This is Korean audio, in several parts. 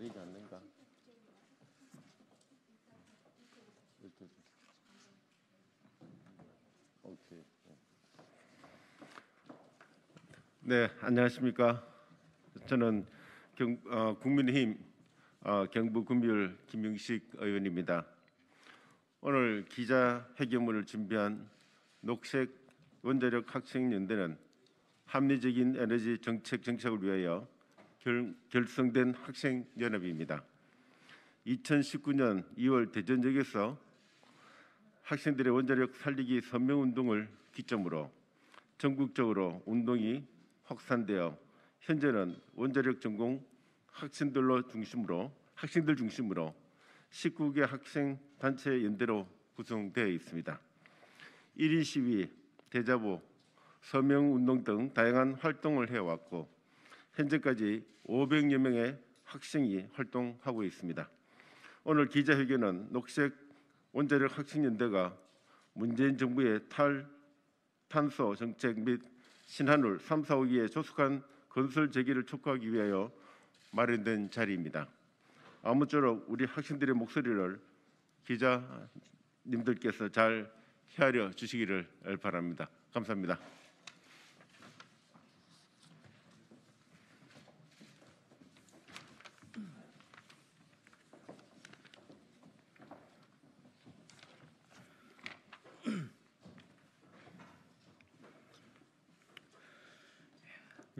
가리지 않는가? 오케이. 네, 안녕하십니까? 저는 경, 어, 국민의힘 어, 경북금율 김영식 의원입니다. 오늘 기자회견문을 준비한 녹색 원자력 학생연대는 합리적인 에너지 정책 정책을 위하여 결, 결성된 학생 연합입니다. 2019년 2월 대전역에서 학생들의 원자력 살리기 선명 운동을 기점으로 전국적으로 운동이 확산되어 현재는 원자력 전공 학생들로 중심으로 학생들 중심으로 19개 학생 단체 연대로 구성되어 있습니다. 1인 시위, 대자보, 서명 운동 등 다양한 활동을 해왔고 현재까지 500여 명의 학생이 활동하고 있습니다. 오늘 기자회견은 녹색 원자력 학생연대가 문재인 정부의 탈 탄소 정책 및 신한울 3, 4, 5기에 조속한 건설 재개를 촉구하기 위하여 마련된 자리입니다. 아무쪼록 우리 학생들의 목소리를 기자님들께서 잘 헤아려 주시기를 바랍니다. 감사합니다.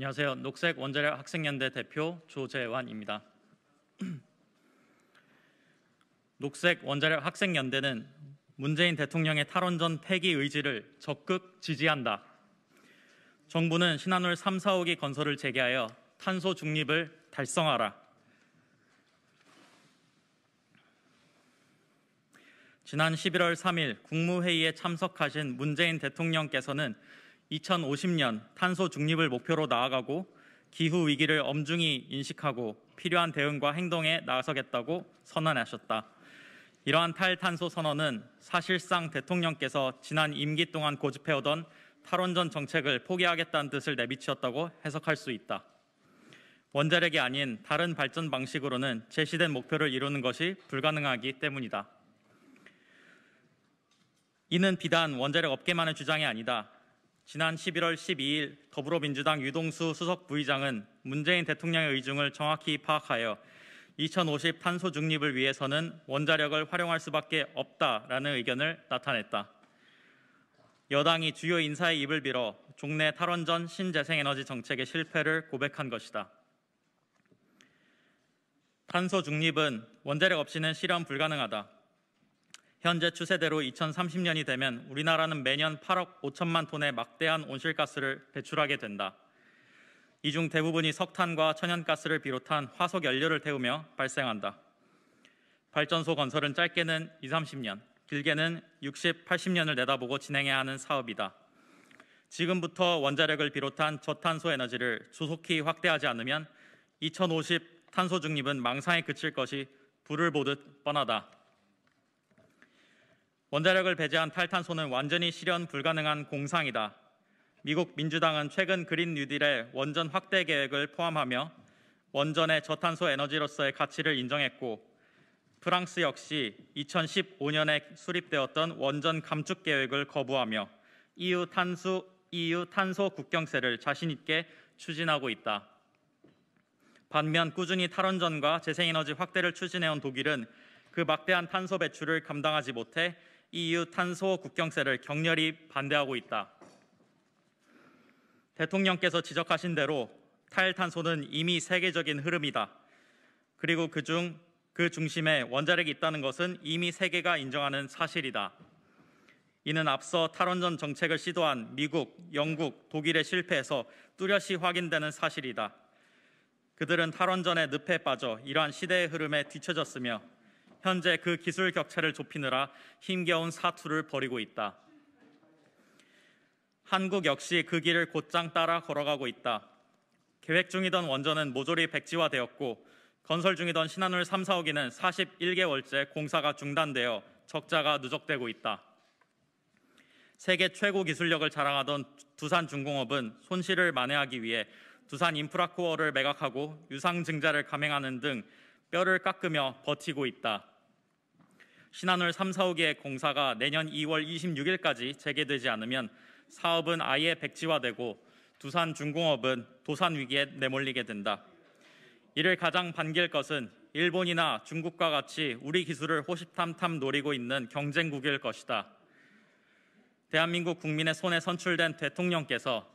안녕하세요. 녹색 원자력 학생연대 대표 조재환입니다. 녹색 원자력 학생연대는 문재인 대통령의 탈원전 폐기 의지를 적극 지지한다. 정부는 신한울 3, 4호기 건설을 재개하여 탄소 중립을 달성하라. 지난 11월 3일 국무회의에 참석하신 문재인 대통령께서는 2050년 탄소 중립을 목표로 나아가고 기후 위기를 엄중히 인식하고 필요한 대응과 행동에 나서겠다고 선언하셨다. 이러한 탈탄소 선언은 사실상 대통령께서 지난 임기 동안 고집해오던 탈원전 정책을 포기하겠다는 뜻을 내비치었다고 해석할 수 있다. 원자력이 아닌 다른 발전 방식으로는 제시된 목표를 이루는 것이 불가능하기 때문이다. 이는 비단 원자력 업계만의 주장이 아니다. 지난 11월 12일 더불어민주당 유동수 수석 부의장은 문재인 대통령의 의중을 정확히 파악하여 2050 탄소 중립을 위해서는 원자력을 활용할 수밖에 없다라는 의견을 나타냈다. 여당이 주요 인사의 입을 빌어 종래 탈원전 신재생에너지 정책의 실패를 고백한 것이다. 탄소 중립은 원자력 없이는 실현 불가능하다. 현재 추세대로 2030년이 되면 우리나라는 매년 8억 5천만 톤의 막대한 온실가스를 배출하게 된다. 이 중 대부분이 석탄과 천연가스를 비롯한 화석 연료를 태우며 발생한다. 발전소 건설은 짧게는 2, 30년, 길게는 60, 80년을 내다보고 진행해야 하는 사업이다. 지금부터 원자력을 비롯한 저탄소 에너지를 조속히 확대하지 않으면 2050 탄소 중립은 망상에 그칠 것이 불을 보듯 뻔하다. 원자력을 배제한 탈탄소는 완전히 실현 불가능한 공상이다. 미국 민주당은 최근 그린 뉴딜에 원전 확대 계획을 포함하며 원전의 저탄소 에너지로서의 가치를 인정했고 프랑스 역시 2015년에 수립되었던 원전 감축 계획을 거부하며 EU 탄소 EU 탄소 국경세를 자신 있게 추진하고 있다. 반면 꾸준히 탈원전과 재생에너지 확대를 추진해온 독일은 그 막대한 탄소 배출을 감당하지 못해 EU 탄소 국경세를 격렬히 반대하고 있다. 대통령께서 지적하신 대로 탈탄소는 이미 세계적인 흐름이다. 그리고 그중 그 중심에 원자력이 있다는 것은 이미 세계가 인정하는 사실이다. 이는 앞서 탈원전 정책을 시도한 미국, 영국, 독일의 실패에서 뚜렷이 확인되는 사실이다. 그들은 탈원전의 늪에 빠져 이러한 시대의 흐름에 뒤처졌으며 현재 그 기술 격차를 좁히느라 힘겨운 사투를 벌이고 있다. 한국 역시 그 길을 곧장 따라 걸어가고 있다. 계획 중이던 원전은 모조리 백지화되었고 건설 중이던 신한울 3, 4호기는 41개월째 공사가 중단되어 적자가 누적되고 있다. 세계 최고 기술력을 자랑하던 두산 중공업은 손실을 만회하기 위해 두산 인프라코어를 매각하고 유상 증자를 감행하는 등 뼈를 깎으며 버티고 있다. 신한울 3, 4, 기의 공사가 내년 2월 26일까지 재개되지 않으면 사업은 아예 백지화되고 두산 중공업은 도산 위기에 내몰리게 된다. 이를 가장 반길 것은 일본이나 중국과 같이 우리 기술을 호시탐탐 노리고 있는 경쟁국일 것이다. 대한민국 국민의 손에 선출된 대통령께서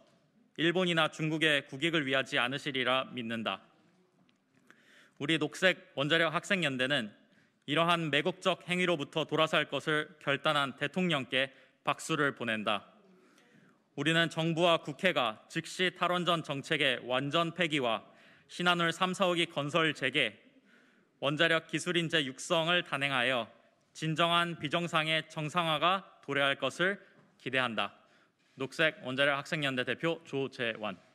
일본이나 중국의 국익을 위하지 않으시리라 믿는다. 우리 녹색 원자력 학생연대는 이러한 매국적 행위로부터 돌아설 것을 결단한 대통령께 박수를 보낸다. 우리는 정부와 국회가 즉시 탈원전 정책의 완전 폐기와 신한울 3, 4호기 건설 재개, 원자력 기술인재 육성을 단행하여 진정한 비정상의 정상화가 도래할 것을 기대한다. 녹색 원자력 학생연대 대표 조재원